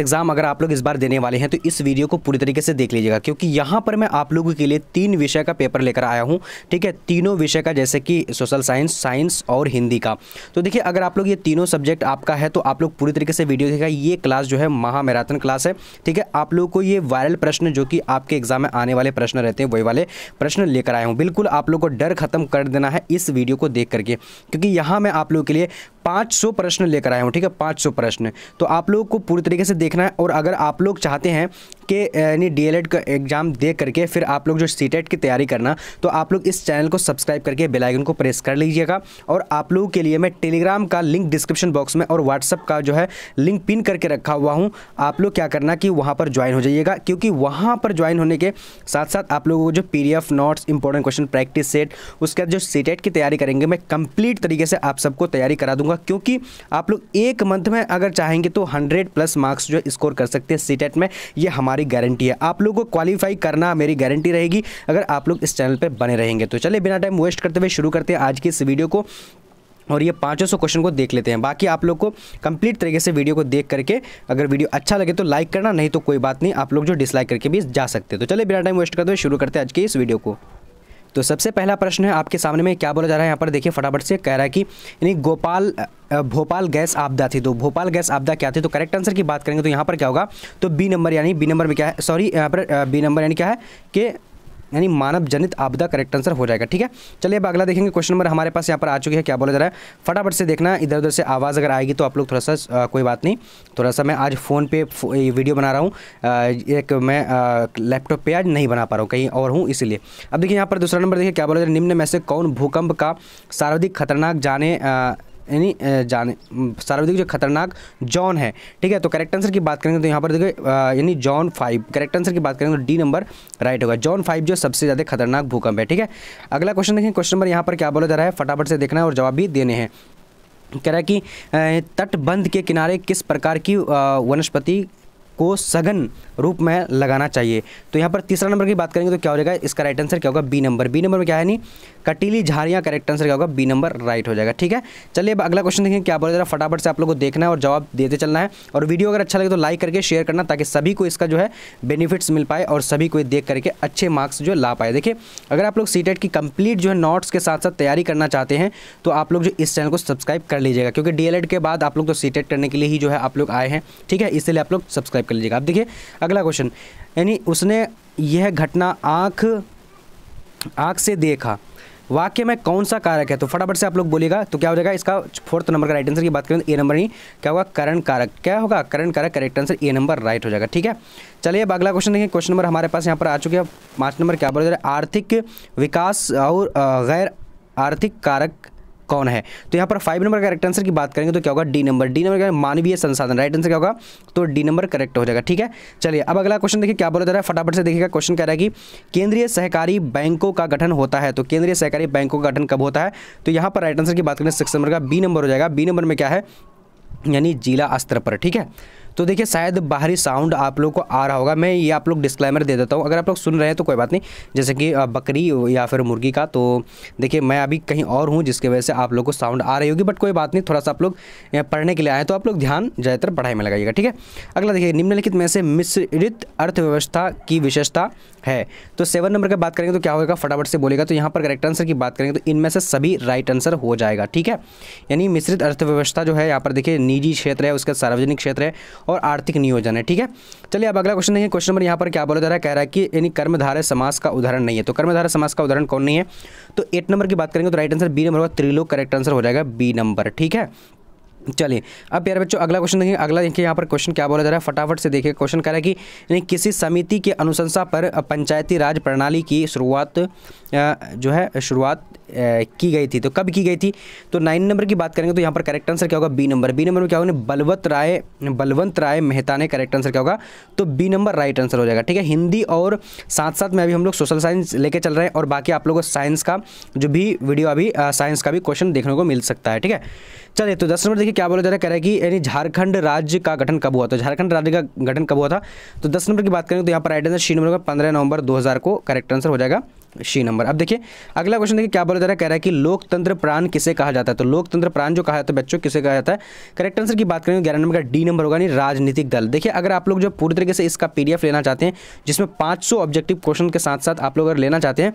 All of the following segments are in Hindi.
एग्जाम अगर आप लोग इस बार देने वाले हैं तो इस वीडियो को पूरी तरीके से देख लीजिएगा क्योंकि यहाँ पर मैं आप लोगों के लिए तीन विषय का पेपर लेकर आया हूँ ठीक है तीनों विषय का जैसे कि सोशल साइंस साइंस और हिंदी का तो देखिए अगर आप लोग ये तीनों सब्जेक्ट आपका है तो आप लोग पूरी तरीके से वीडियो देखिएगा ये क्लास जो है महामैराथन क्लास है ठीक है आप लोगों को ये वायरल प्रश्न जो कि आपके एग्जाम में आने वाले प्रश्न रहते हैं वही वाले प्रश्न लेकर आया हूँ बिल्कुल आप लोग को डर खत्म कर देना है इस वीडियो को देख करके क्योंकि यहाँ मैं आप लोगों के लिए पाँच प्रश्न लेकर आया हूँ ठीक है पाँच प्रश्न तो आप लोगों को पूरी तरीके से देखना है और अगर आप लोग चाहते हैं कि यानी डी का एग्ज़ाम दे करके फिर आप लोग जो सी e की तैयारी करना तो आप लोग इस चैनल को सब्सक्राइब करके बेलाइकन को प्रेस कर लीजिएगा और आप लोगों के लिए मैं टेलीग्राम का लिंक डिस्क्रिप्शन बॉक्स में और व्हाट्सअप का जो है लिंक पिन करके रखा हुआ हूँ आप लोग क्या करना कि वहाँ पर ज्वाइन हो जाइएगा क्योंकि वहाँ पर ज्वाइन होने के साथ साथ आप लोगों को जो P notes important question practice set उसके बाद जो सी e की तैयारी करेंगे मैं कंप्लीट तरीके से आप सबको तैयारी करा दूंगा क्योंकि आप लोग एक मंथ में अगर चाहेंगे तो हंड्रेड प्लस मार्क्स जो स्कोर कर सकते हैं सीटेट e में ये हमारी गारंटी है आप लोगों को क्वालिफाई करना मेरी गारंटी रहेगी अगर आप लोग इस चैनल पर बने रहेंगे तो चलिए बिना टाइम वेस्ट करते हुए शुरू करते हैं आज की इस वीडियो को और ये 500 सौ क्वेश्चन को देख लेते हैं बाकी आप लोग को कंप्लीट तरीके से वीडियो को देख करके अगर वीडियो अच्छा लगे तो लाइक करना नहीं तो कोई बात नहीं आप लोग जो डिसलाइक करके भी जा सकते हैं तो चलिए बिना टाइम वेस्ट करते हुए शुरू करते हैं आज के इस वीडियो को तो सबसे पहला प्रश्न है आपके सामने में क्या बोला जा रहा है यहाँ पर देखिए फटाफट से कह रहा है कि यानी गोपाल भोपाल गैस आपदा थी तो भोपाल गैस आपदा क्या थी तो करेक्ट आंसर की बात करेंगे तो यहाँ पर क्या होगा तो बी नंबर यानी बी नंबर में क्या है सॉरी यहाँ पर बी नंबर यानी क्या है कि यानी मानव जनित आपदा करेक्ट आंसर हो जाएगा ठीक है चलिए अब अगला देखेंगे क्वेश्चन नंबर हमारे पास यहाँ पर आ चुकी है क्या बोला जा रहा है फटाफट से देखना इधर उधर से आवाज़ अगर आएगी तो आप लोग थोड़ा सा आ, कोई बात नहीं थोड़ा सा मैं आज फ़ोन पे वीडियो बना रहा हूँ एक मैं लैपटॉप पे आज नहीं बना पा रहा हूँ कहीं और हूँ इसीलिए अब देखिए यहाँ पर दूसरा नंबर देखिए क्या बोला जा रहा है निम्न में से कौन भूकंप का सर्वाधिक खतरनाक जाने आ, यानी जाने सर्वाधिक जो खतरनाक जॉन है ठीक है तो करेक्ट आंसर की बात करेंगे तो यहाँ पर देखो यानी जॉन फाइव करेक्ट आंसर की बात करेंगे तो डी नंबर राइट होगा जॉन फाइव जो सबसे ज़्यादा खतरनाक भूकंप है ठीक है अगला क्वेश्चन देखें क्वेश्चन नंबर यहाँ पर क्या बोला जा रहा है फटाफट से देखना है और जवाब भी देने हैं कह रहा है कि तटबंध के किनारे किस प्रकार की वनस्पति को सघन रूप में लगाना चाहिए तो यहाँ पर तीसरा नंबर की बात करेंगे तो क्या हो जाएगा इसका राइट आंसर क्या होगा बी नंबर बी नंबर में क्या है नहीं कटीली झाड़ियाँ करेक्ट आंसर क्या होगा बी नंबर राइट हो जाएगा ठीक है चलिए अब अगला क्वेश्चन देखें क्या बोल जरा फटाफट से आप लोग को देखना है और जवाब देते चलना है और वीडियो अगर अच्छा लगे तो लाइक करके शेयर करना ताकि सभी को इसका जो है बेनिफिट्स मिल पाए और सभी को देख करके अच्छे मार्क्स जो ला पाए देखिए अगर आप लोग सी e की कंप्लीट जो है नोट्स के साथ साथ तैयारी करना चाहते हैं तो आप लोग जो इस चैनल को सब्सक्राइब कर लीजिएगा क्योंकि डी के बाद आप लोग तो सी e करने के लिए ही जो है आप लोग आए हैं ठीक है इसलिए आप लोग सब्सक्राइब कर लीजिएगा आप देखिए अगला क्वेश्चन यानी उसने यह घटना आँख आँख से देखा वाक्य में कौन सा कारक है तो फटाफट से आप लोग बोलेगा तो क्या हो जाएगा इसका फोर्थ नंबर का राइट आंसर की बात करें तो ए नंबर नहीं क्या होगा करण कारक क्या होगा करण कारक correct answer A number right हो जाएगा ठीक है चलिए अब अगला क्वेश्चन देखिए क्वेश्चन नंबर हमारे पास यहाँ पर आ चुके हैं पाँच नंबर क्या बोला जा रहा है आर्थिक विकास और गैर आर्थिक कारक कौन है तो यहाँ पर फाइव नंबर करेक्ट आंसर की बात करेंगे तो क्या होगा डी नंबर डी नंबर मानवीय संसाधन राइट आंसर क्या होगा तो डी नंबर करेक्ट हो जाएगा ठीक है चलिए अब अगला क्वेश्चन देखिए क्या बोला जा रहा है फटाफट से देखिएगा क्वेश्चन कह रहा है कि केंद्रीय सहकारी बैंकों का गठन होता है तो केंद्रीय सहकारी बैंकों का गठन कब होता है तो यहाँ पर राइट आंसर की बात करें सिक्स नंबर का बी नंबर हो जाएगा बी नंबर में क्या है यानी जिला स्तर पर ठीक है तो देखिए शायद बाहरी साउंड आप लोग को आ रहा होगा मैं ये आप लोग डिस्क्लेमर दे देता हूँ अगर आप लोग सुन रहे हैं तो कोई बात नहीं जैसे कि बकरी या फिर मुर्गी का तो देखिए मैं अभी कहीं और हूँ जिसकी वजह से आप लोग को साउंड आ रही होगी बट कोई बात नहीं थोड़ा सा आप लोग पढ़ने के लिए आए तो आप लोग ध्यान ज़्यादातर पढ़ाई में लगाइएगा ठीक है अगला देखिए निम्नलिखित में से मिश्रित अर्थव्यवस्था की विशेषता है तो सेवन नंबर की बात करेंगे तो क्या होगा फटाफट से बोलेगा तो यहाँ पर करेक्ट आंसर की बात करेंगे तो इनमें से सभी राइट आंसर हो जाएगा ठीक है यानी मिश्रित अर्थव्यवस्था जो है यहाँ पर देखिए निजी क्षेत्र है उसका सार्वजनिक क्षेत्र है और आर्थिक नियोजन है ठीक है चलिए अब अगला क्वेश्चन देखिए क्वेश्चन नंबर यहाँ पर क्या बोला जा रहा है कह रहा है कि यानी कर्मधारय समास का उदाहरण नहीं है तो कर्मधारय समास का उदाहरण कौन नहीं है तो एट नंबर की बात करेंगे तो राइट आंसर बी नंबर होगा त्रिलोक करेक्ट आंसर हो जाएगा बी नंबर ठीक है चलिए अब प्यारे बच्चों अगला क्वेश्चन देखिए अगला देखिए यहाँ पर क्वेश्चन क्या बोला जा रहा है फटाफट से देखिए क्वेश्चन कह रहा है कि किसी समिति के अनुशंसा पर पंचायती राज प्रणाली की शुरुआत जो है शुरुआत की गई थी तो कब की गई थी तो नाइन नंबर की बात करेंगे तो यहाँ पर करेक्ट आंसर क्या होगा बी नंबर बी नंबर में क्या होगा बलवंत राय बलवंत राय मेहता ने करेक्ट आंसर क्या होगा तो बी नंबर राइट आंसर हो जाएगा ठीक है हिंदी और साथ साथ में अभी हम लोग सोशल साइंस लेके चल रहे हैं और बाकी आप लोगों को साइंस का जो भी वीडियो अभी साइंस का भी क्वेश्चन देखने को मिल सकता है ठीक है चलिए तो दस नंबर देखिए कि क्या बोला जा रहा है कह रहा है कि यानी झारखंड राज्य का गठन कब हुआ था झारखंड राज्य का गठन कब हुआ था तो दस नंबर की बात करें तो यहाँ पर राइट आंसर शी नंबर का पंद्रह नवंबर दो को करेक्ट आंसर हो जाएगा शी नंबर अब देखिए अगला क्वेश्चन देखिए क्या बोला जा रहा है कह रहा है कि लोकतंत्र प्राण किसे कहा जाता है तो लोकतंत्र प्राण जो कहा जाता है बच्चों किसे कहा जाता है करेक्ट आंसर की बात करेंगे ग्यारह नंबर का डी नंबर होगा यानी राजनीतिक दल देखिए अगर आप लोग जो पूरी तरीके से इसका पीडीएफ लेना चाहते हैं जिसमें 500 ऑब्जेक्टिव क्वेश्चन के साथ साथ आप लोग अगर लेना चाहते हैं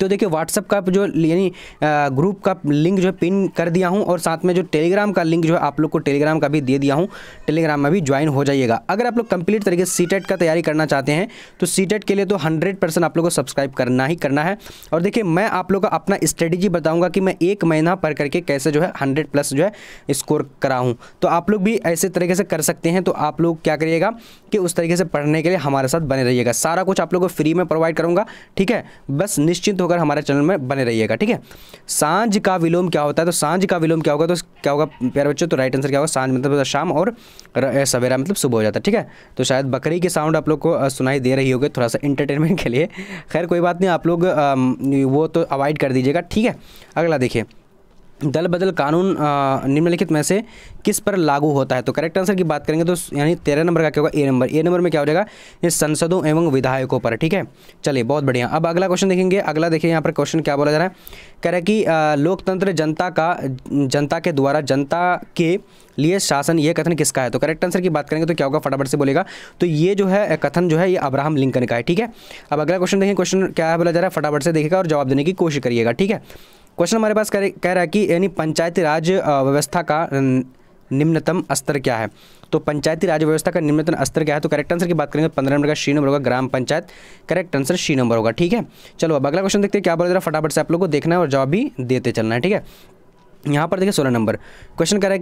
तो देखिए व्हाट्सअप का जो यानी ग्रुप का लिंक जो है पिन कर दिया हूँ और साथ में जो टेलीग्राम का लिंक जो है आप लोग को टेलीग्राम का भी दे दिया हूँ टेलीग्राम में भी ज्वाइन हो जाइएगा अगर आप लोग कंप्लीट तरीके से सी e का तैयारी करना चाहते हैं तो सी e के लिए तो हंड्रेड आप लोग को सब्सक्राइब करना ही करना है और देखिए मैं आप लोग का अपना स्ट्रेटेजी बताऊँगा कि मैं एक महीना पढ़ करके कैसे जो है हंड्रेड प्लस जो है स्कोर कराऊँ तो आप लोग भी ऐसे तरीके से कर सकते हैं तो आप लोग क्या करिएगा कि उस तरीके से पढ़ने के लिए हमारे साथ बने रहिएगा सारा कुछ आप लोग को फ्री में प्रोवाइड करूँगा ठीक है बस निश्चिंत तो अंत होकर हमारे चैनल में बने रहिएगा ठीक है सांझ का विलोम क्या होता है तो सांझ का विलोम क्या होगा तो क्या होगा प्यारे बच्चों तो राइट आंसर क्या होगा सांझ मतलब शाम और सवेरा मतलब सुबह हो जाता है ठीक है तो शायद बकरी के साउंड आप लोग को सुनाई दे रही होगी थोड़ा सा इंटरटेनमेंट के लिए खैर कोई बात नहीं आप लोग वो तो अवॉइड कर दीजिएगा ठीक है अगला देखिए दल बदल कानून निम्नलिखित में से किस पर लागू होता है तो करेक्ट आंसर की बात करेंगे तो यानी तेरह नंबर का क्या होगा ए नंबर ए नंबर में क्या हो जाएगा ये संसदों एवं विधायकों पर ठीक है चलिए बहुत बढ़िया अब अगला क्वेश्चन देखेंगे अगला देखिए यहाँ पर क्वेश्चन क्या बोला जा रहा है कह रहा है कि लोकतंत्र जनता का जनता के द्वारा जनता के लिए शासन ये कथन किसका है तो करेक्ट आंसर की बात करेंगे तो क्या होगा फटाफट से बोलेगा तो ये जो है कथन जो है ये अब्राहम लिंकन का है ठीक है अब अगला क्वेश्चन देखें क्वेश्चन क्या बोला जा रहा है फटाफट से देखेगा और जवाब देने की कोशिश करिएगा ठीक है क्वेश्चन हमारे पास कह रहा है कि यानी पंचायती राज व्यवस्था का निम्नतम स्तर क्या है तो पंचायती राज व्यवस्था का निम्नतम स्तर क्या है तो करेक्ट आंसर की बात करेंगे तो पंद्रह नंबर का शी नंबर होगा gram panchayat correct answer C number होगा ठीक है चलो अब अगला क्वेश्चन देखते हैं क्या बोल रहा फटाफट से आप लोग को देखना है और जवाब भी देते चलना है ठीक है यहाँ पर देखिए सोलह नंबर क्वेश्चन कह रहा है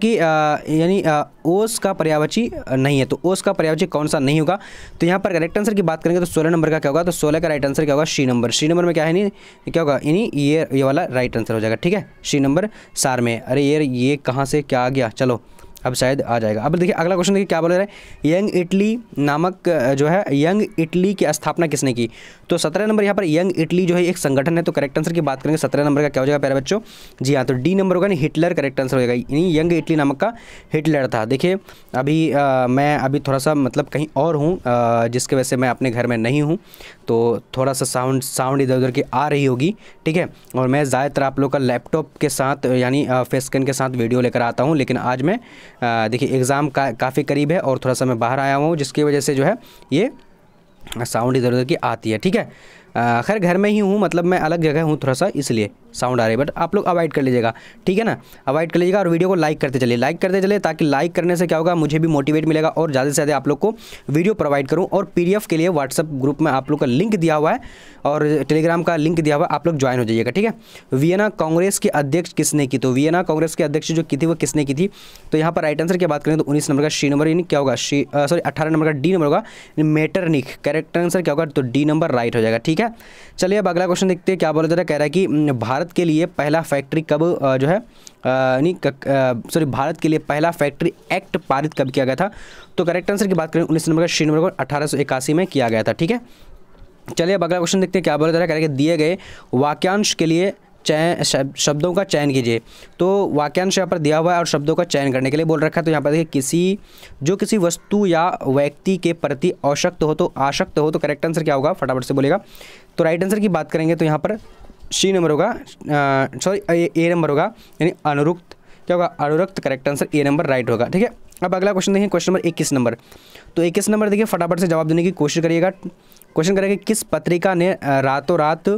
कि यानी ओस का पर्यावची नहीं है तो ओस का पर्यावची कौन सा नहीं होगा तो यहाँ पर करेक्ट आंसर की बात करेंगे तो सोलह नंबर का क्या होगा तो सोलह का राइट आंसर क्या होगा शी नंबर शी नंबर में क्या है नहीं क्या होगा यानी ये ये वाला राइट आंसर हो जाएगा ठीक है शी नंबर सार में अरे ये ये कहाँ से क्या आ गया चलो अब शायद आ जाएगा अब देखिए अगला क्वेश्चन देखिए क्या बोल रहे हैं यंग इटली नामक जो है यंग इटली की स्थापना किसने की तो सत्रह नंबर यहाँ पर यंग इटली जो है एक संगठन है तो करेक्ट आंसर की बात करेंगे सत्रह नंबर का क्या हो जाएगा प्यारे बच्चों जी हाँ तो डी नंबर होगा ना हिटलर करेक्ट आंसर हो जाएगा यानी यंग इटली नामक का हिटलर था देखिए अभी आ, मैं अभी थोड़ा सा मतलब कहीं और हूँ जिसके वजह से मैं अपने घर में नहीं हूँ तो थोड़ा सा साउंड साउंड इधर उधर की आ रही होगी ठीक है और मैं ज़्यादातर आप लोग का लैपटॉप के साथ यानी फेस के साथ वीडियो लेकर आता हूँ लेकिन आज मैं देखिए एग्ज़ाम का काफ़ी करीब है और थोड़ा सा मैं बाहर आया हूँ जिसकी वजह से जो है ये साउंड इधर उधर की आती है ठीक है खैर घर में ही हूँ मतलब मैं अलग जगह हूँ थोड़ा सा इसलिए साउंड आ रही है बट आप लोग अवॉइड कर लीजिएगा ठीक है ना अवॉइड कर लीजिएगा और वीडियो को लाइक करते चलिए लाइक करते चलिए ताकि लाइक करने से क्या होगा मुझे भी मोटिवेट मिलेगा और ज़्यादा से ज़्यादा आप लोग को वीडियो प्रोवाइड करूँ और पी के लिए व्हाट्सअप ग्रुप में आप लोग का लिंक दिया हुआ है और टेलीग्राम का लिंक दिया हुआ है आप लोग ज्वाइन हो जाइएगा ठीक है वियना कांग्रेस के अध्यक्ष किसने की तो वियना कांग्रेस के अध्यक्ष जो की थी वो किसने की थी तो यहाँ पर राइट आंसर की बात करें तो उन्नीस नंबर का शी नंबर यानी क्या होगा शी सॉरी अठारह नंबर का डी नंबर होगा मेटरनिक करेक्ट आंसर क्या होगा तो डी नंबर राइट हो जाएगा ठीक है चलिए अब अगला क्वेश्चन देखते हैं क्या बोला जा रहा है कह रहा है कि भारत भारत के लिए पहला फैक्ट्री कब जो है यानी सॉरी भारत के लिए पहला फैक्ट्री एक्ट पारित कब किया गया था तो करेक्ट आंसर की बात करें उन्नीस नंबर का श्री नंबर को अठारह में किया गया था ठीक है चलिए अब अगला क्वेश्चन देखते हैं क्या बोला जा रहा है कह दिए गए वाक्यांश के लिए चयन शब्दों का चयन कीजिए तो वाक्यांश यहाँ पर दिया हुआ है और शब्दों का चयन करने के लिए बोल रखा है तो यहाँ पर देखिए किसी जो किसी वस्तु या व्यक्ति के प्रति अशक्त हो तो आशक्त हो तो करेक्ट आंसर क्या होगा फटाफट से बोलेगा तो राइट आंसर की बात करेंगे तो यहाँ पर सी नंबर होगा सॉरी ए नंबर होगा यानी अनुरुक्त क्या होगा अनुरुक्त correct answer A number right होगा ठीक है अब अगला क्वेश्चन देखिए क्वेश्चन नंबर इक्कीस नंबर तो इक्कीस नंबर देखिए फटाफट से जवाब देने की कोशिश करिएगा क्वेश्चन करेगा किस पत्रिका ने रातों रात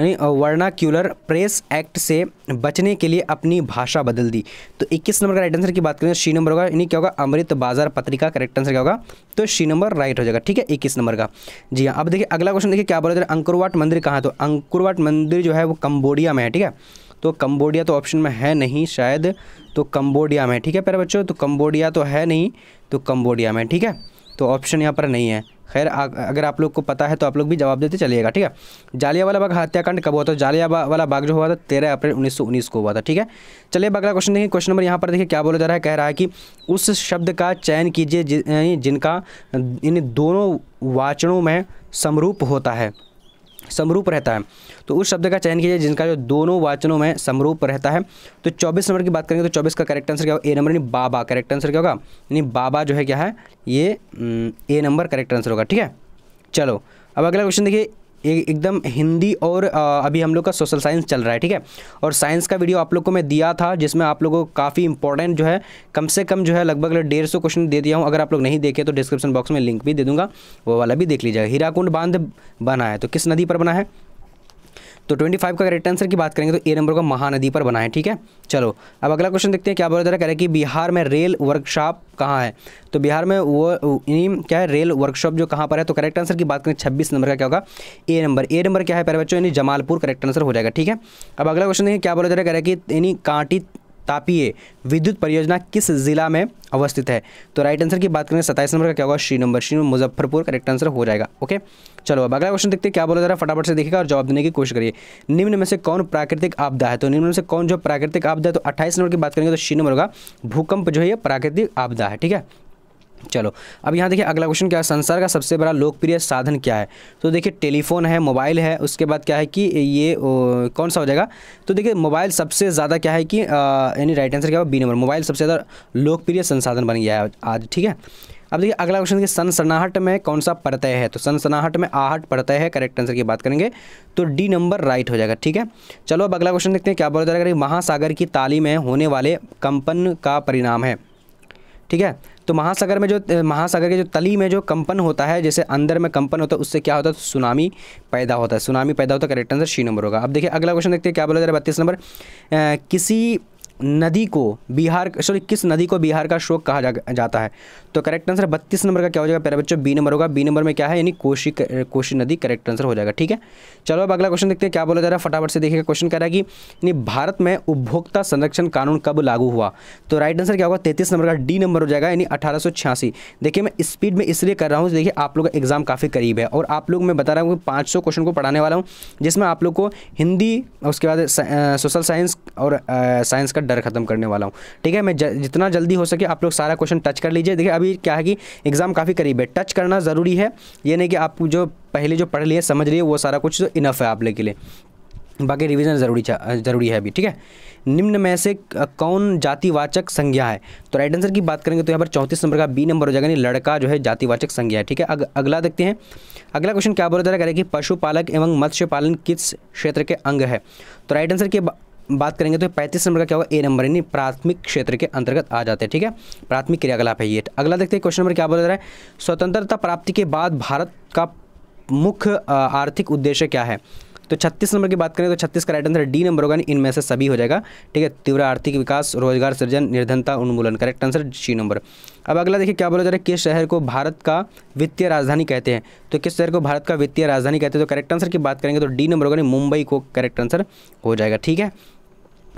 यानी वर्नाक्यूलर प्रेस एक्ट से बचने के लिए अपनी भाषा बदल दी तो 21 नंबर का राइट आंसर की बात करें शी तो नंबर होगा यानी क्या होगा अमृत बाजार पत्रिका करेक्ट आंसर क्या होगा तो शी नंबर राइट हो जाएगा ठीक है इक्कीस नंबर का जी हाँ अब देखिए अगला क्वेश्चन देखिए क्या बोला जाए अंकुरवाट मंदिर कहाँ तो अंकुरवाट मंदिर जो है वो कम्बोडिया में है ठीक है तो कम्बोडिया तो ऑप्शन में है नहीं शायद तो कम्बोडिया में ठीक है प्यारे बच्चों तो कम्बोडिया तो है नहीं तो कंबोडिया में ठीक है तो ऑप्शन यहाँ पर नहीं है खैर अगर आप लोग को पता है तो आप लोग भी जवाब देते चलिएगा ठीक है जालियावाला बाग हत्याकांड कब हुआ था जालियावाला बाग जो हुआ था तेरह अप्रैल उन्नीस को हुआ था ठीक है चलिए अगला क्वेश्चन देखिए क्वेश्चन नंबर यहाँ पर देखिए क्या बोला जा रहा है कह रहा है कि उस शब्द का चयन कीजिए जिनका इन दोनों वाचनों में समरूप होता है समरूप रहता है तो उस शब्द का चयन कीजिए जिनका जो दोनों वाचनों में समरूप रहता है तो 24 नंबर की बात करेंगे तो 24 का करेक्ट आंसर क्या होगा ए नंबर यानी बाबा करेक्ट आंसर क्या होगा यानी बाबा जो है क्या है ये A hmm, number correct answer होगा ठीक है चलो अब अगला क्वेश्चन देखिए एकदम हिंदी और अभी हम लोग का सोशल साइंस चल रहा है ठीक है और साइंस का वीडियो आप लोग को मैं दिया था जिसमें आप लोगों को काफ़ी इंपॉर्टेंट जो है कम से कम जो है लगभग डेढ़ सौ क्वेश्चन दे दिया हूँ अगर आप लोग नहीं देखे तो डिस्क्रिप्शन बॉक्स में लिंक भी दे दूंगा वो वाला भी देख लीजिएगा हीराकुंड बांध बना है तो किस नदी पर बना है तो ट्वेंटी फाइव का करेक्ट आंसर की बात करेंगे तो ए नंबर को महानदी पर बना है ठीक है चलो अब अगला क्वेश्चन देखते हैं क्या बोला जा रहा है कि बिहार में रेल वर्कशॉप कहाँ है तो बिहार में वो क्या है रेल वर्कशॉप जो कहाँ पर है तो करेक्ट आंसर की बात करें छब्बीस नंबर का क्या होगा ए नंबर ए नंबर क्या है पहले बच्चों यानी जमालपुर करेक्ट आंसर हो जाएगा ठीक है अब अगला क्वेश्चन देखिए क्या बोला जा रहा है कि यानी कांटी तापीय विद्युत परियोजना किस जिला में अवस्थित है तो राइट आंसर की बात करें सत्ताईस नंबर का क्या होगा C number C Muzaffarpur correct answer हो जाएगा ओके चलो अब अगला क्वेश्चन देखते हैं क्या बोला जरा फटाफट से देखिएगा और जवाब देने की कोशिश करिए निम्न में से कौन प्राकृतिक आपदा है तो निम्न में से कौन जो प्राकृतिक आपदा है तो अट्ठाईस नंबर की बात करेंगे तो श्री नंबर होगा भूकंप जो है ये प्राकृतिक आपदा है ठीक है चलो अब यहाँ देखिए अगला क्वेश्चन क्या है संसार का सबसे बड़ा लोकप्रिय साधन क्या है तो देखिए टेलीफोन है मोबाइल है उसके बाद क्या है कि ये ओ, कौन सा हो जाएगा तो देखिए मोबाइल सबसे ज़्यादा क्या है कि यानी राइट आंसर क्या है बी नंबर मोबाइल सबसे ज़्यादा लोकप्रिय संसाधन बन गया है आज ठीक है अब देखिए अगला क्वेश्चन देखिए सनसनाहट में कौन सा प्रत्यय है तो सनसनाहट में आहट प्रत्यय है करेक्ट आंसर की बात करेंगे तो डी नंबर राइट हो जाएगा ठीक है चलो अब अगला क्वेश्चन देखते हैं क्या बोला जा रहा है महासागर की ताली में होने वाले कंपन का परिणाम है ठीक है तो महासागर में जो महासागर के जो तली में जो कंपन होता है जैसे अंदर में कंपन होता है उससे क्या होता है सुनामी पैदा होता है सुनामी पैदा होता है करेक्ट आंसर सी नंबर होगा अब देखिए अगला क्वेश्चन देखते हैं क्या बोला जा रहा है बत्तीस नंबर किसी नदी को बिहार सॉरी किस नदी को बिहार का शोक कहा जा, जाता है तो करेक्ट आंसर बत्तीस नंबर का क्या हो जाएगा प्यारे बच्चों बी नंबर होगा बी नंबर में क्या है यानी कोशी कोशी नदी करेक्ट आंसर हो जाएगा ठीक है चलो अब अगला क्वेश्चन देखते हैं क्या बोला जा रहा है फटाफट से देखिएगा क्वेश्चन कह रहा है कि भारत में उपभोक्ता संरक्षण कानून कब लागू हुआ तो राइट आंसर क्या होगा तैतीस नंबर का डी नंबर हो जाएगा यानी अठारह देखिए मैं स्पीड में इसलिए कर रहा हूँ देखिए आप लोग का एग्जाम काफ़ी करीब है और आप लोग मैं बता रहा हूँ कि पाँच क्वेश्चन को पढ़ाने वाला हूँ जिसमें आप लोग को हिंदी उसके बाद सोशल साइंस और साइंस का डर खत्म करने वाला हूँ ठीक है मैं जितना जल्दी हो सके आप लोग सारा क्वेश्चन टच कर लीजिए देखिए अभी क्या है कि एग्ज़ाम काफ़ी करीब है टच करना ज़रूरी है ये नहीं कि आप जो पहले जो पढ़ लिए समझ लिए वो सारा कुछ इनफ है आप लोग के लिए बाकी रिवीजन ज़रूरी ज़रूरी है अभी ठीक है निम्न में से कौन जातिवाचक संज्ञा है तो राइट आंसर की बात करेंगे तो यहाँ पर चौंतीस नंबर का बी नंबर हो जाएगा यानी लड़का जो है जातिवाचक संज्ञा है ठीक है अग, अगला देखते हैं अगला क्वेश्चन क्या बोला जा रहा है कि पशुपालक एवं मत्स्य पालन किस क्षेत्र के अंग है तो राइट आंसर की बात करेंगे तो पैंतीस नंबर का क्या होगा ए नंबर यानी प्राथमिक क्षेत्र के अंतर्गत आ जाते हैं ठीक है प्राथमिक क्रियाकलाप है ये अगला देखते हैं क्वेश्चन नंबर क्या बोल रहा है स्वतंत्रता प्राप्ति के बाद भारत का मुख्य आर्थिक उद्देश्य क्या है तो 36 नंबर की बात करें तो 36 का राइट आंसर डी नंबर होगा इनमें से सभी हो जाएगा ठीक है तीव्र आर्थिक विकास रोजगार सृजन निर्धनता उन्मूलन करेक्ट आंसर सी नंबर अब अगला देखिए क्या बोला जा रहा है किस शहर को भारत का वित्तीय राजधानी कहते हैं तो किस शहर को भारत का वित्तीय राजधानी कहते हैं तो करेक्ट आंसर की बात करेंगे तो डी नंबर होगा मुंबई को करेक्ट आंसर हो जाएगा ठीक है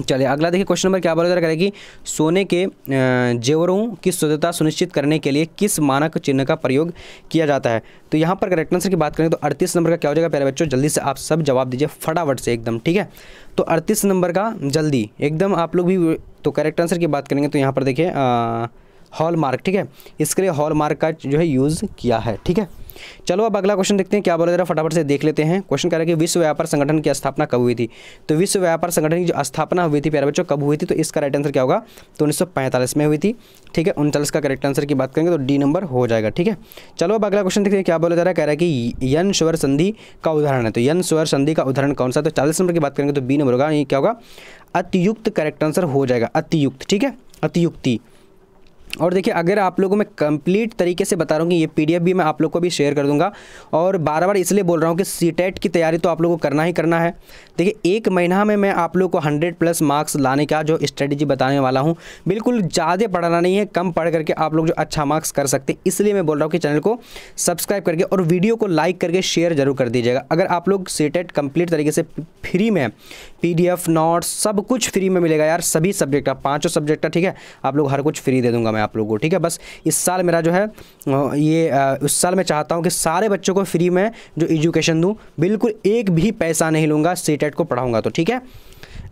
चलिए अगला देखिए क्वेश्चन नंबर क्या बोला जा रहा है कि सोने के जेवरों की शुद्धता सुनिश्चित करने के लिए किस मानक चिन्ह का प्रयोग किया जाता है तो यहाँ पर करेक्ट आंसर की बात करें तो अड़तीस नंबर का क्या हो जाएगा पहले बच्चों जल्दी से आप सब जवाब दीजिए फटाफट से एकदम ठीक है तो अड़तीस नंबर का जल्दी एकदम आप लोग भी तो करेक्ट आंसर की बात करेंगे तो यहाँ पर देखिए हॉल मार्क ठीक है इसके लिए हॉल मार्क का जो है यूज़ किया है ठीक है चलो अब अगला क्वेश्चन देखते हैं क्या बोला जरा फटाफट से देख लेते हैं क्वेश्चन कह रहा है कि विश्व व्यापार संगठन की स्थापना कब हुई थी तो विश्व व्यापार संगठन की जो स्थापना हुई थी प्यारे बच्चों कब हुई थी तो इसका राइट आंसर क्या होगा तो उन्नीस में हुई थी ठीक है उनचालीस का करेक्ट आंसर की बात करेंगे तो डी नंबर हो जाएगा ठीक है चलो अब अगला क्वेश्चन देखते हैं क्या बोला जा रहा है कह रहा है कि यन स्वर संधि का उदाहरण है तो यन स्वर संधि का उदाहरण कौन सा तो चालीस नंबर की बात करेंगे तो बी नंबर होगा ये क्या होगा अतियुक्त करेक्ट आंसर हो जाएगा अतियुक्त ठीक है अतियुक्ति और देखिए अगर आप लोगों में कंप्लीट तरीके से बता रहा हूँ कि ये पीडीएफ भी मैं आप लोग को भी शेयर कर दूंगा और बार बार इसलिए बोल रहा हूँ कि सी e की तैयारी तो आप लोगों को करना ही करना है देखिए एक महीना में मैं आप लोग को हंड्रेड प्लस मार्क्स लाने का जो स्ट्रेटजी बताने वाला हूँ बिल्कुल ज़्यादा पढ़ाना नहीं है कम पढ़ करके आप लोग जो अच्छा मार्क्स कर सकते इसलिए मैं बोल रहा हूँ कि चैनल को सब्सक्राइब करके और वीडियो को लाइक करके शेयर जरूर कर दीजिएगा अगर आप लोग सी कम्प्लीट e तरीके से फ्री में पी डी नोट्स सब कुछ फ्री में मिलेगा यार सभी सब्जेक्ट का पाँचों सब्जेक्ट का ठीक है आप लोग हर कुछ फ्री दे दूँगा मैं मैं आप लोगों को ठीक है बस इस साल मेरा जो है ये उस साल मैं चाहता हूँ कि सारे बच्चों को फ्री में जो एजुकेशन दूँ बिल्कुल एक भी पैसा नहीं लूँगा सी को पढ़ाऊँगा तो ठीक है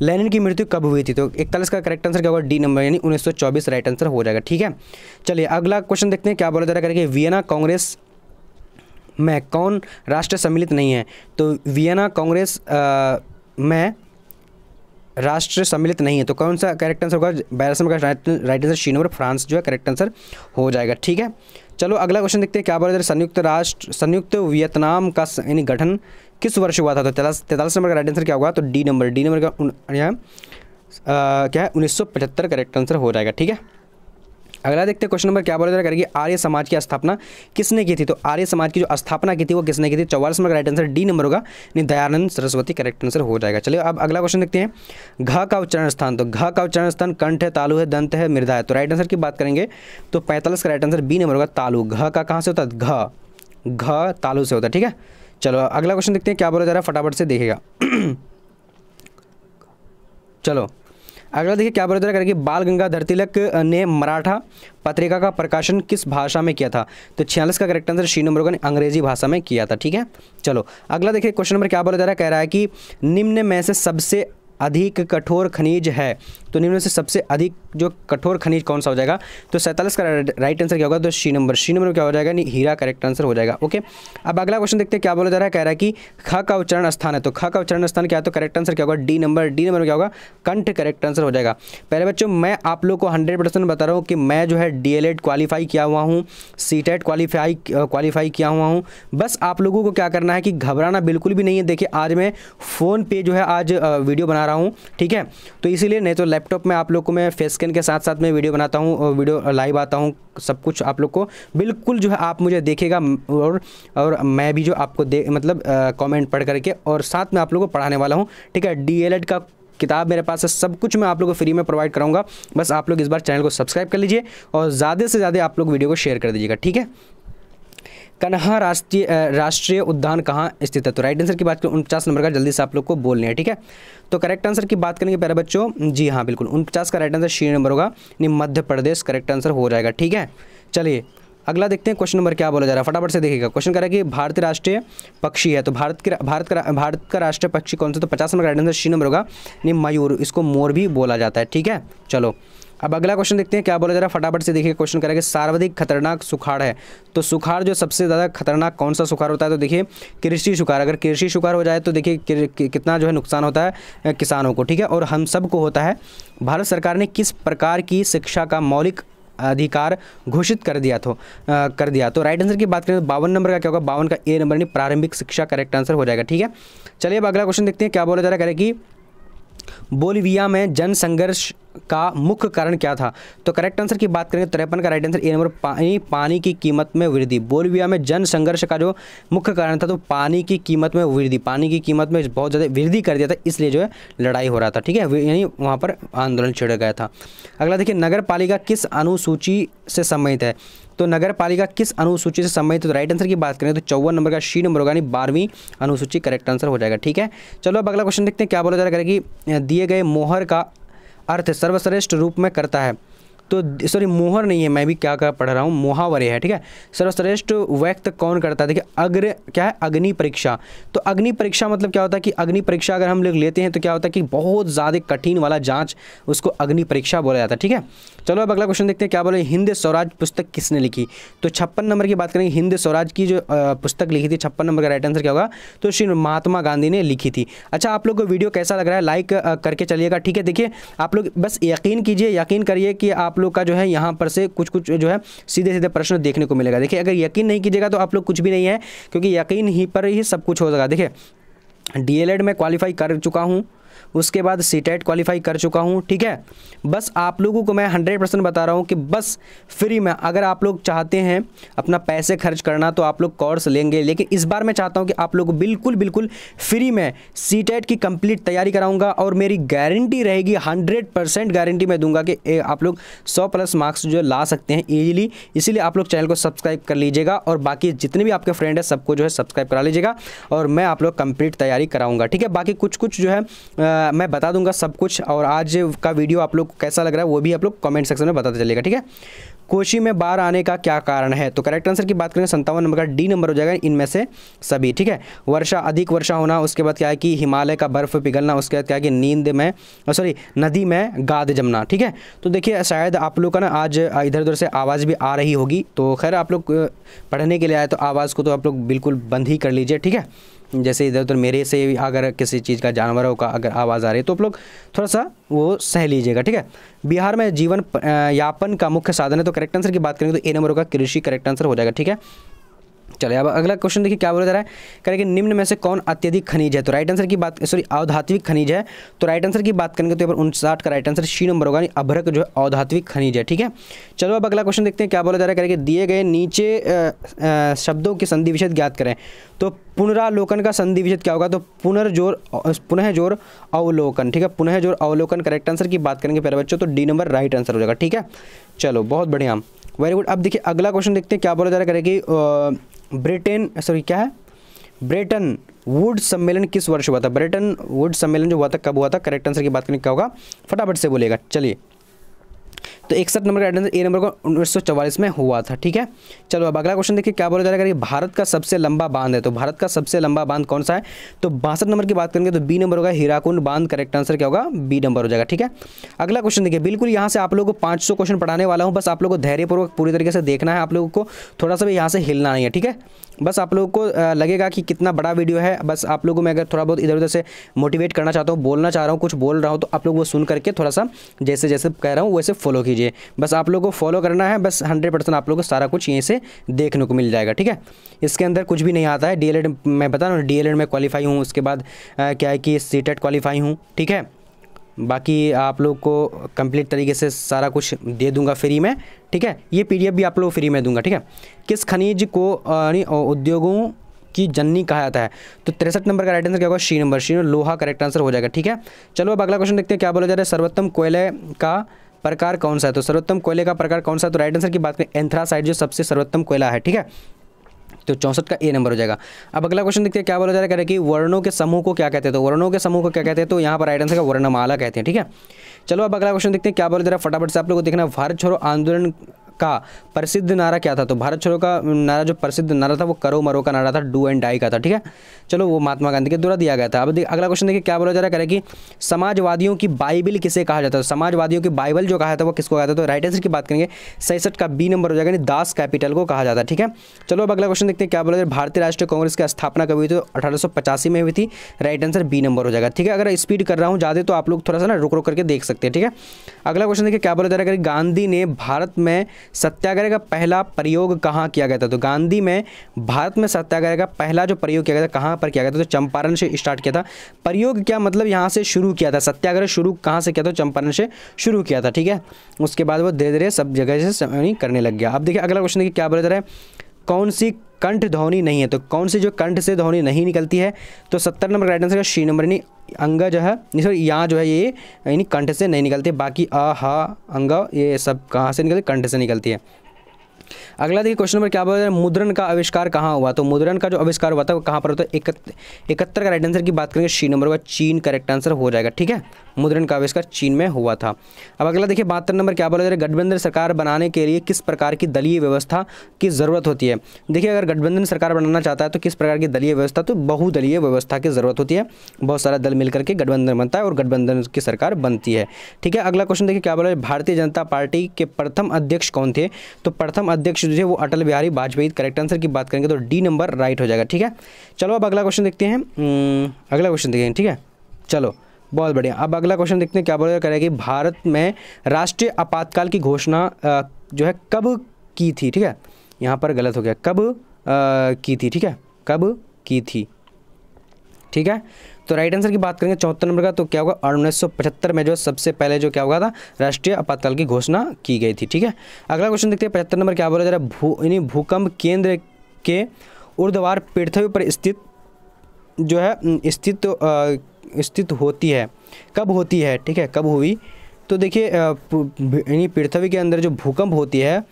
लेनिन की मृत्यु कब हुई थी तो इकतालीस का करेक्ट आंसर क्या होगा डी नंबर यानी 1924 राइट आंसर हो जाएगा ठीक है चलिए अगला क्वेश्चन देखते हैं क्या बोला जा रहा है करके वियना कांग्रेस में कौन राष्ट्र सम्मिलित नहीं है तो वियना कांग्रेस में राष्ट्र सम्मिलित नहीं है तो कौन सा करेक्ट आंसर होगा बैरसम का right answer C number France जो है करेक्ट आंसर हो जाएगा ठीक है चलो अगला क्वेश्चन देखते हैं क्या बोला संयुक्त राष्ट्र संयुक्त वियतनाम का यानी गठन किस वर्ष हुआ था तो तैतालीस नंबर का राइट आंसर क्या होगा तो डी नंबर डी नंबर का क्या है उन्नीस करेक्ट आंसर हो जाएगा ठीक है अगला देखते हैं क्वेश्चन नंबर क्या बोला जा करेगी आर्य समाज की स्थापना किसने की थी तो आर्य समाज की जो स्थापना की थी वो किसने की थी चौवालीस number right answer D number होगा दयानंद सरस्वती करेक्ट आंसर हो जाएगा चलिए अब अगला क्वेश्चन देखते हैं घ का उच्चारण स्थान तो घ का उच्चारण स्थान कंठ है तालु है दंत है मृदा है तो राइट आंसर की बात करेंगे तो पैंतालीस का राइट आंसर बी नंबर होगा तालु घ का कहाँ से होता है घ घ तालु से होता है ठीक है चलो अगला क्वेश्चन देखते हैं क्या बोला जा रहा है फटाफट से देखेगा चलो अगला देखिए क्या प्रश्न कि बाल गंगाधर तिलक ने मराठा पत्रिका का प्रकाशन किस भाषा में किया था तो छियालीस का करेक्ट आंसर शी नंबर ने अंग्रेजी भाषा में किया था ठीक है चलो अगला देखिए क्वेश्चन नंबर क्या बोला जा रहा है कह रहा है कि निम्न में से सबसे अधिक कठोर खनिज है तो निम्न से सबसे अधिक जो कठोर खनिज कौन सा हो जाएगा तो सैंतालीस का राइट आंसर क्या होगा तो शी नंबर शी नंबर क्या हो जाएगा हीरा करेक्ट आंसर हो जाएगा ओके अब अगला क्वेश्चन देखते हैं क्या बोला जा रहा है कह रहा है कि ख का उच्चारण स्थान है तो ख का उच्चारण स्थान क्या है तो करेक्ट आंसर क्या होगा डी नंबर डी नंबर क्या होगा कंठ करेक्ट आंसर हो जाएगा पहले बच्चों मैं आप लोग को हंड्रेड परसेंट बता रहा हूँ कि मैं जो है डी एल क्वालिफाई किया हुआ हूँ सी टेट क्वालिफाई क्वालिफाई किया हुआ हूँ बस आप लोगों को क्या करना है कि घबराना बिल्कुल भी नहीं है देखिए आज मैं फ़ोन पे जो है आज वीडियो बना रहा हूँ ठीक है तो इसीलिए नहीं तो लैपटॉप में आप लोग को मैं फेस स्कैन के साथ साथ मैं वीडियो बनाता हूँ और वीडियो लाइव आता हूँ सब कुछ आप लोग को बिल्कुल जो है आप मुझे देखेगा और और मैं भी जो आपको दे मतलब कमेंट पढ़ करके और साथ में आप लोग को पढ़ाने वाला हूँ ठीक है डी का किताब मेरे पास है सब कुछ मैं आप लोग को फ्री में प्रोवाइड कराऊंगा बस आप लोग इस बार चैनल को सब्सक्राइब कर लीजिए और ज़्यादा से ज़्यादा आप लोग वीडियो को शेयर कर दीजिएगा ठीक है कन्हा राष्ट्रीय राष्ट्रीय उद्यान कहाँ स्थित है तो राइट आंसर की बात करें उनचास नंबर का जल्दी से आप लोग को बोलने हैं ठीक है तो करेक्ट आंसर की बात करेंगे प्यारे बच्चों जी हाँ बिल्कुल उनचास का राइट आंसर शी नंबर होगा यानी मध्य प्रदेश करेक्ट आंसर हो जाएगा ठीक है चलिए अगला देखते हैं क्वेश्चन नंबर क्या बोला जा रहा है फटाफट से देखिएगा क्वेश्चन कह रहा है कि भारतीय राष्ट्रीय पक्षी है तो भारत के भारत का भारत का राष्ट्रीय पक्षी कौन सा तो पचास नंबर का राइट आंसर शी नंबर होगा यानी मयूर इसको मोर भी बोला जाता है ठीक है चलो अब अगला क्वेश्चन देखते हैं क्या बोला जा रहा है फटाफट से देखिए क्वेश्चन करेंगे सर्वाधिक खतरनाक सुखाड़ है तो सुखाड़ जो सबसे ज़्यादा खतरनाक कौन सा सुखाड़ होता है तो देखिए कृषि सुखाड़ अगर कृषि सुखाड़ हो जाए तो देखिए कितना जो है नुकसान होता है किसानों को ठीक है और हम सब को होता है भारत सरकार ने किस प्रकार की शिक्षा का मौलिक अधिकार घोषित कर दिया तो आ, कर दिया तो राइट आंसर की बात करें तो बावन नंबर का क्या होगा बावन का ए नंबर नहीं प्रारंभिक शिक्षा करेक्ट आंसर हो जाएगा ठीक है चलिए अब अगला क्वेश्चन देखते हैं क्या बोला जा रहा है कि बोलिविया में जनसंघर्ष का मुख्य कारण क्या था तो करेक्ट आंसर की बात करेंगे तिरपन का राइट आंसर ए नंबर पानी पानी की कीमत में वृद्धि बोलिविया में जनसंघर्ष का जो मुख्य कारण था तो पानी की कीमत में वृद्धि पानी की कीमत में बहुत ज़्यादा वृद्धि कर दिया था इसलिए जो है लड़ाई हो रहा था ठीक है यानी वहाँ पर आंदोलन छिड़ गया था अगला देखिए नगर पालिका किस अनुसूची से संबंधित है तो नगर पालिका किस अनुसूची से संबंधित तो राइट आंसर की बात करें तो चौवन नंबर का शी नंबर होगा यानी बारहवीं अनुसूची करेक्ट आंसर हो जाएगा ठीक है चलो अब अगला क्वेश्चन देखते हैं क्या बोला जा रहा है कि दिए गए मोहर का अर्थ सर्वश्रेष्ठ रूप में करता है तो सॉरी मोहर नहीं है मैं भी क्या कर पढ़ रहा हूँ मोहावरे है ठीक है सर्वश्रेष्ठ व्यक्त कौन करता है देखिए अग्र क्या है अग्नि परीक्षा तो अग्नि परीक्षा मतलब क्या होता है कि अग्नि परीक्षा अगर हम लोग लेते हैं तो क्या होता है कि बहुत ज़्यादा कठिन वाला जाँच उसको अग्नि परीक्षा बोला जाता है ठीक है चलो अब अगला क्वेश्चन देखते हैं क्या बोले हिंद स्वराज पुस्तक किसने लिखी तो छप्पन नंबर की बात करेंगे हिंद स्वराज की जो पुस्तक लिखी थी छप्पन नंबर का राइट आंसर क्या होगा तो श्री महात्मा गांधी ने लिखी थी अच्छा आप लोग को वीडियो कैसा लग रहा है लाइक करके चलिएगा ठीक है देखिए आप लोग बस यकीन कीजिए यकीन करिए कि आप लोग का जो है यहाँ पर से कुछ कुछ जो है सीधे सीधे प्रश्न देखने को मिलेगा देखिए अगर यकीन नहीं कीजिएगा तो आप लोग कुछ भी नहीं है क्योंकि यकीन ही पर ही सब कुछ हो जाएगा देखिए डी में क्वालिफाई कर चुका हूँ उसके बाद सी टेट क्वालिफाई कर चुका हूँ ठीक है बस आप लोगों को मैं हंड्रेड परसेंट बता रहा हूँ कि बस फ्री में अगर आप लोग चाहते हैं अपना पैसे खर्च करना तो आप लोग कोर्स लेंगे लेकिन इस बार मैं चाहता हूँ कि आप लोग बिल्कुल बिल्कुल फ्री में सी टेट e की कंप्लीट तैयारी कराऊँगा और मेरी गारंटी रहेगी हंड्रेड परसेंट गारंटी मैं दूंगा कि आप लोग सौ प्लस मार्क्स जो ला सकते हैं ईजिली इसीलिए आप लोग चैनल को सब्सक्राइब कर लीजिएगा और बाकी जितने भी आपके फ्रेंड है सबको जो है सब्सक्राइब करा लीजिएगा और मैं आप लोग कंप्लीट तैयारी कराऊंगा ठीक है बाकी कुछ कुछ जो है मैं बता दूंगा सब कुछ और आज का वीडियो आप लोग को कैसा लग रहा है वो भी आप लोग कमेंट सेक्शन में बताते चलेगा ठीक है कोशी में बाढ़ आने का क्या कारण है तो करेक्ट आंसर की बात करें संतावन नंबर का डी नंबर हो जाएगा इनमें से सभी ठीक है वर्षा अधिक वर्षा होना उसके बाद क्या है कि हिमालय का बर्फ पिघलना उसके बाद क्या है कि नींद में सॉरी नदी में गाद जमना ठीक है तो देखिए शायद आप लोग का ना आज इधर उधर से आवाज़ भी आ रही होगी तो खैर आप लोग पढ़ने के लिए आए तो आवाज़ को तो आप लोग बिल्कुल बंद ही कर लीजिए ठीक है जैसे इधर उधर मेरे से अगर किसी चीज़ का जानवरों का अगर आवाज़ आ रही है तो आप लोग थोड़ा सा वो सह लीजिएगा ठीक है बिहार में जीवन यापन का मुख्य साधन है तो करेक्ट आंसर की बात करेंगे तो ए नंबर का कृषि करेक्ट आंसर हो जाएगा ठीक है चले अब अगला क्वेश्चन देखिए क्या बोला जा रहा है कह रहे निम्न में से कौन अत्यधिक खनिज है तो राइट आंसर की बात सॉरी अवधात्विक खनिज है तो राइट आंसर की बात करेंगे तो यहाँ पर उनसाठ का राइट आंसर सी नंबर होगा यानी अभ्रक जो है अवधात्विक खनिज है ठीक है चलो अब अगला क्वेश्चन देखते हैं क्या बोला जा रहा है करेंगे दिए गए नीचे आ, आ, शब्दों के संधि विषय ज्ञात करें तो पुनरालोकन का संधि विषय क्या होगा तो पुनर्जोर पुनः जोर अवलोकन ठीक है पुनः जोर अवलोकन करेक्ट आंसर की बात करेंगे पहले बच्चों तो डी नंबर राइट आंसर हो जाएगा ठीक है चलो बहुत बढ़िया वेरी गुड अब देखिए अगला क्वेश्चन देखते हैं क्या बोला जा रहा है करेगी कि ब्रिटेन सॉरी क्या है ब्रिटेन वुड सम्मेलन किस वर्ष हुआ था ब्रिटेन वुड सम्मेलन जो हुआ था कब हुआ था करेक्ट आंसर की बात करने का होगा फटाफट से बोलेगा चलिए तो इकसठ नंबर का आंसर ए नंबर को उन्नीस में हुआ था ठीक है चलो अब अगला क्वेश्चन देखिए क्या बोला जा रहा है भारत का सबसे लंबा बांध है तो भारत का सबसे लंबा बांध कौन सा है तो बासठ नंबर की बात करेंगे तो बी नंबर होगा हीराकुंड बांध करेक्ट आंसर क्या होगा बी नंबर हो जाएगा ठीक है अगला क्वेश्चन देखिए बिल्कुल यहाँ से आप लोगों को पाँच क्वेश्चन पढ़ाने वाला हूँ बस आप लोगों को धैर्यपूर्वक पूरी तरीके से देखना है आप लोगों को थोड़ा सा भी यहाँ से हिलना नहीं है ठीक है बस आप लोगों को लगेगा कि कितना बड़ा वीडियो है बस आप लोगों को मैं अगर थोड़ा बहुत इधर उधर से मोटिवेट करना चाहता हूँ बोलना चाह रहा हूँ कुछ बोल रहा हूँ तो आप लोग वो सुन करके थोड़ा सा जैसे जैसे कह रहा हूँ वैसे फॉलो कीजिए बस आप लोग को फॉलो करना है बस हंड्रेड परसेंट आप लोग को सारा कुछ यहीं से देखने को मिल जाएगा ठीक है इसके अंदर कुछ भी नहीं आता है डी मैं बता रहा हूँ डी में क्वालीफाई हूँ उसके बाद क्या है कि टेट क्वालीफाई e हूँ ठीक है बाकी आप लोग को कंप्लीट तरीके से सारा कुछ दे दूंगा फ्री में ठीक है ये पीडीएफ भी आप लोग फ्री में दूंगा ठीक है किस खनिज को यानी उद्योगों की जननी कहा जाता है तो तिरसठ नंबर का राइट आंसर क्या होगा शी नंबर शी लोहा करेक्ट आंसर हो जाएगा ठीक है चलो अब अगला क्वेश्चन देखते हैं क्या बोला जा रहा है सर्वोत्तम कोयले का प्रकार कौन सा है तो सर्वोत्तम कोयले का प्रकार कौन सा है तो राइट आंसर की बात करें एंथ्रासाइड जो सबसे सर्वोत्तम कोयला है ठीक है हो चौंसठ का ए नंबर हो जाएगा अब अगला क्वेश्चन देखते हैं क्या बोला जा रहा है कि वर्णों के समूह को क्या कहते हैं तो वर्णों के समूह को क्या कहते हैं तो यहाँ पर राइट आंसर का वर्णमाला कहते हैं ठीक है चलो अब अगला क्वेश्चन देखते हैं क्या बोला जा रहा है फटाफट से आप लोग को देखना भारत छोड़ो आंदोलन का प्रसिद्ध नारा क्या था तो भारत छोड़ो का नारा जो प्रसिद्ध नारा था वो करो मरो का नारा था डू एंड डाई का था ठीक है चलो वो महात्मा गांधी के द्वारा दिया गया था अब अगला क्वेश्चन देखिए क्या बोला जा रहा है कि समाजवादियों की बाइबिल किसे कहा जाता है तो समाजवादियों की बाइबल जो कहा था वो किसको कहा था तो राइट आंसर की बात करेंगे सैसठ का बी नंबर हो जाएगा यानी दास कैपिटल को कहा जाता है ठीक है चलो अब अगला क्वेश्चन देखते हैं क्या बोला जाए भारतीय राष्ट्रीय कांग्रेस की स्थापना कभी हुई तो अठारह में हुई थी राइट आंसर बी नंबर हो जाएगा ठीक है अगर स्पीड कर रहा हूँ ज़्यादा तो आप लोग थोड़ा सा ना रुक रुक करके देख सकते हैं ठीक है अगला क्वेश्चन देखिए क्या बोला जा रहा है गांधी ने भारत में सत्याग्रह का पहला प्रयोग कहाँ किया गया था तो गांधी में भारत में सत्याग्रह का पहला जो प्रयोग किया गया था कहाँ पर किया गया था तो चंपारण से स्टार्ट किया था प्रयोग क्या मतलब यहाँ से शुरू किया था सत्याग्रह शुरू कहाँ से किया था तो चंपारण से शुरू किया था ठीक है उसके बाद वो धीरे धीरे सब जगह से करने लग गया अब देखिए अगला क्वेश्चन देखिए क्या बोला जा रहा है कौन सी कंठ ध्वनि नहीं है तो कौन सी जो कंठ से ध्वनि नहीं निकलती है तो सत्तर नंबर राइट आंसर का शी नंबर यानी अंग जो है सॉरी यहाँ जो है ये यानी कंठ से नहीं निकलती बाकी अ ह अंग ये सब कहाँ से निकलती कंठ से निकलती है अगला देखिए क्वेश्चन नंबर क्या बोल रहे हैं मुद्रण का आविष्कार कहाँ हुआ तो मुद्रण का जो आविष्कार हुआ था कहाँ पर होता है इकहत्तर का राइट आंसर की बात करेंगे सी नंबर होगा चीन करेक्ट आंसर हो जाएगा ठीक है मुद्रण का आविष्कार चीन में हुआ था अब अगला देखिए बहत्तर नंबर क्या बोला जा रहा है गठबंधन सरकार बनाने के लिए किस प्रकार की दलीय व्यवस्था की ज़रूरत होती है देखिए अगर गठबंधन सरकार बनाना चाहता है तो किस प्रकार की दलीय व्यवस्था तो बहुदलीय व्यवस्था की ज़रूरत होती है बहुत सारा दल मिलकर के गठबंधन बनता है और गठबंधन की सरकार बनती है ठीक है अगला क्वेश्चन देखिए क्या बोला भारतीय जनता पार्टी के प्रथम अध्यक्ष कौन थे तो प्रथम अध्यक्ष क्वेश्चन जो है वो अटल बिहारी वाजपेयी करेक्ट आंसर की बात करेंगे तो डी नंबर राइट हो जाएगा ठीक है चलो अब अगला क्वेश्चन देखते हैं हम्म, अगला क्वेश्चन देखेंगे ठीक है चलो बहुत बढ़िया अब अगला क्वेश्चन देखते हैं क्या बोल बोला कि भारत में राष्ट्रीय आपातकाल की घोषणा जो है कब की थी ठीक है यहाँ पर गलत हो गया कब आ, की थी ठीक है कब की थी ठीक है तो राइट आंसर की बात करेंगे चौहत्तर नंबर का तो क्या होगा उन्नीस में जो सबसे पहले जो क्या हुआ था राष्ट्रीय आपातकाल की घोषणा की गई थी ठीक है अगला क्वेश्चन देखते हैं पचहत्तर नंबर क्या बोला जरा भू यानी भूकंप केंद्र के उर्द्वार पृथ्वी पर स्थित जो है स्थित स्थित होती है कब होती है ठीक है कब हुई तो देखिए यानी पृथ्वी के अंदर जो भूकंप होती है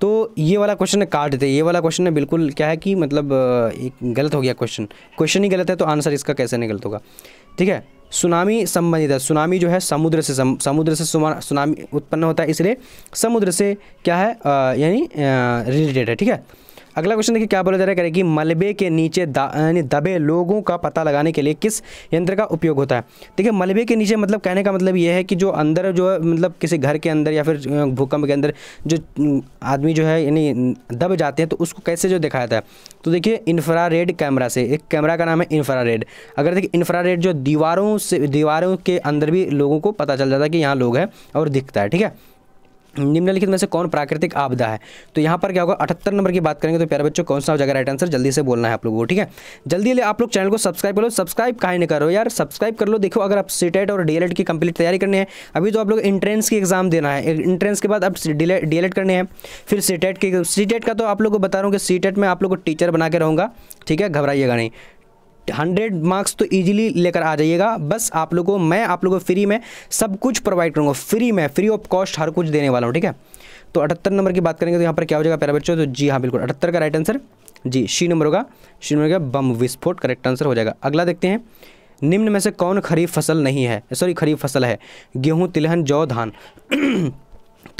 तो ये वाला क्वेश्चन काट देते ये वाला क्वेश्चन बिल्कुल क्या है कि मतलब एक गलत हो गया क्वेश्चन क्वेश्चन ही गलत है तो आंसर इसका कैसे नहीं गलत होगा ठीक है सुनामी संबंधित है सुनामी जो है समुद्र से सम, समुद्र से सुनामी उत्पन्न होता है इसलिए समुद्र से क्या है यानी रिलेटेड है ठीक है अगला क्वेश्चन देखिए क्या बोला जा रहा है कि मलबे के नीचे यानी दबे लोगों का पता लगाने के लिए किस यंत्र का उपयोग होता है देखिए मलबे के नीचे मतलब कहने का मतलब यह है कि जो अंदर जो मतलब किसी घर के अंदर या फिर भूकंप के अंदर जो आदमी जो है यानी दब जाते हैं तो उसको कैसे जो दिखाया जाता है तो देखिए इन्फ्रा कैमरा से एक कैमरा का नाम है इन्फ्रा अगर देखिए इन्फ्रा जो दीवारों से दीवारों के अंदर भी लोगों को पता चल जाता है कि यहाँ लोग हैं और दिखता है ठीक है निम्नलिखित में से कौन प्राकृतिक आपदा है तो यहाँ पर क्या होगा अठहत्तर नंबर की बात करेंगे तो प्यारे बच्चों कौन सा हो जाएगा राइट आंसर जल्दी से बोलना है आप लोगों को ठीक है जल्दी ले आप लोग चैनल को सब्सक्राइब कर लो सब्सक्राइब काहे नहीं करो यार सब्सक्राइब कर लो देखो अगर आप सीटेट e और डीएलएड e की कंप्लीट तैयारी करनी है अभी तो आप लोग इंट्रेंस की एग्जाम देना है इंट्रेंस के बाद अब एड e करने हैं फिर सीटेट की सीटेट का तो आप लोग को बता रहा हूँ कि सीटेट में आप लोग को टीचर बना के रहूँगा ठीक है घबराइएगा नहीं हंड्रेड मार्क्स तो ईजिली लेकर आ जाइएगा बस आप लोगों मैं आप लोगों को फ्री में सब कुछ प्रोवाइड करूँगा फ्री में फ्री ऑफ कॉस्ट हर कुछ देने वाला हूँ ठीक है तो अठहत्तर नंबर की बात करेंगे तो यहाँ पर क्या हो जाएगा पैरा बच्चों तो जी हाँ बिल्कुल अठहत्तर का राइट आंसर जी शी नंबर होगा शी नंबर होगा बम विस्फोट करेक्ट आंसर हो जाएगा अगला देखते हैं निम्न में से कौन खरीफ फसल नहीं है सॉरी खरीफ फसल है गेहूँ तिलहन जौ धान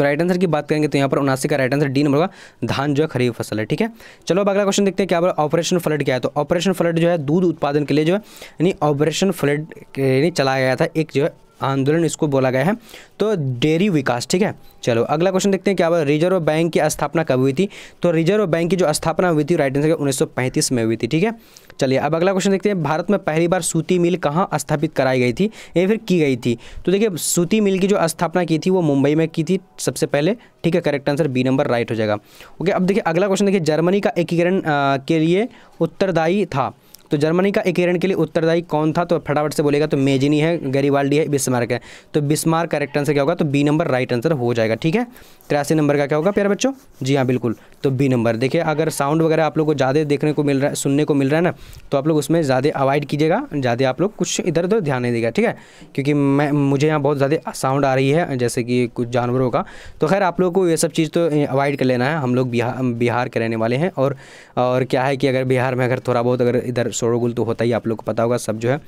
तो राइट आंसर की बात करेंगे तो यहाँ पर उनासी का राइट आंसर डी नंबर का धान जो है खरीफ फसल है ठीक है चलो अब अगला क्वेश्चन देखते हैं क्या ऑपरेशन फ्लड क्या है तो ऑपरेशन फ्लड जो है दूध उत्पादन के लिए जो है यानी ऑपरेशन फ्लड यानी चलाया गया था एक जो है आंदोलन इसको बोला गया है तो डेयरी विकास ठीक है चलो अगला क्वेश्चन देखते हैं क्या हुआ रिजर्व बैंक की स्थापना कब हुई थी तो रिजर्व बैंक की जो स्थापना हुई थी राइट आंसर उन्नीस सौ में हुई थी ठीक है चलिए अब अगला क्वेश्चन देखते हैं भारत में पहली बार सूती मिल कहाँ स्थापित कराई गई थी या फिर की गई थी तो देखिए सूती मिल की जो स्थापना की थी वो मुंबई में की थी सबसे पहले ठीक है correct answer B number right हो जाएगा ओके अब देखिए अगला क्वेश्चन देखिए जर्मनी का एकीकरण के लिए उत्तरदायी था तो जर्मनी का एकीकरण के लिए उत्तरदायी कौन था तो फटाफट से बोलेगा तो मेजिनी है गरीवाल्डी है बिस्मार्क है तो बिस्मार्क करेक्ट आंसर क्या होगा तो बी नंबर राइट आंसर हो जाएगा ठीक है तिरासी नंबर का क्या होगा प्यारे बच्चों जी हाँ बिल्कुल तो बी नंबर देखिए अगर साउंड वगैरह आप लोग को ज़्यादा देखने को मिल रहा है सुनने को मिल रहा है ना तो आप लोग उसमें ज़्यादा अवॉइड कीजिएगा ज़्यादा आप लोग कुछ इधर उधर ध्यान नहीं देगा ठीक है क्योंकि मैं मुझे यहाँ बहुत ज़्यादा साउंड आ रही है जैसे कि कुछ जानवरों का तो खैर आप लोग को ये सब चीज़ तो अवॉइड कर लेना है हम लोग बिहार बिहार के रहने वाले हैं और और क्या है कि अगर बिहार में अगर थोड़ा बहुत अगर इधर शोरगुल तो होता ही आप लोग को पता होगा सब जो है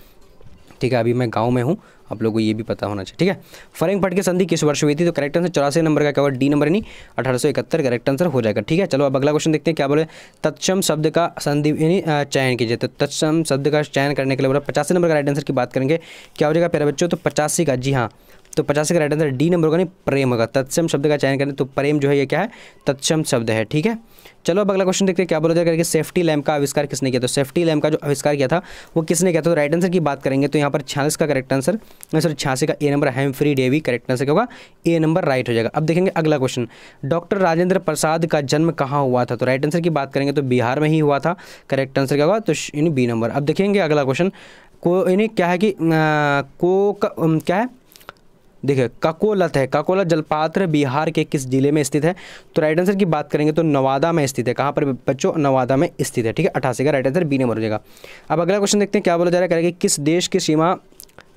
ठीक है अभी मैं गांव में हूँ आप लोगों को ये भी पता होना चाहिए ठीक है फरेंग फट की संधि किस वर्ष हुई थी तो करेक्ट आंसर चौरासी नंबर का क्या डी नंबर यानी अठारह सौ इकहत्तर करेक्ट आंसर हो जाएगा ठीक है चलो अब अगला क्वेश्चन देखते हैं क्या बोले तत्सम शब्द का संधि यानी चयन कीजिए तो तत्सम शब्द का चयन करने के लिए बोला पचासी नंबर का राइट आंसर की बात करेंगे क्या हो जाएगा प्यारे बच्चों तो पचासी का जी हाँ तो पचास का राइट आंसर डी नंबर होगा नहीं प्रेम होगा तत्सम शब्द का चयन करें तो प्रेम जो है ये क्या है तत्सम शब्द है ठीक है चलो अब अगला क्वेश्चन देखते हैं क्या बोला जाएगा कि सेफ्टी लैम्प का आविष्कार किसने किया तो सेफ्टी लैम्प का जो आविष्कार किया था वो किसने किया था तो राइट आंसर की बात करेंगे तो यहाँ पर छियालीस का करेक्ट आंसर सॉरी छियासी का ए नंबर फ्री डेवी करेक्ट आंसर क्या होगा ए नंबर राइट हो जाएगा अब देखेंगे अगला क्वेश्चन डॉक्टर राजेंद्र प्रसाद का जन्म कहाँ हुआ था तो राइट आंसर की बात करेंगे तो बिहार में ही हुआ था करेक्ट आंसर क्या होगा तो यानी बी नंबर अब देखेंगे अगला क्वेश्चन को यानी क्या है कि को क्या है देखिए ककोलत है ककोलत जलपात्र बिहार के किस जिले में स्थित है तो राइट आंसर की बात करेंगे तो नवादा में स्थित है कहाँ पर बच्चों नवादा में स्थित है ठीक है अठासी का राइट आंसर बी नंबर हो जाएगा अब अगला क्वेश्चन देखते हैं क्या बोला जा रहा है करेंगे किस देश की सीमा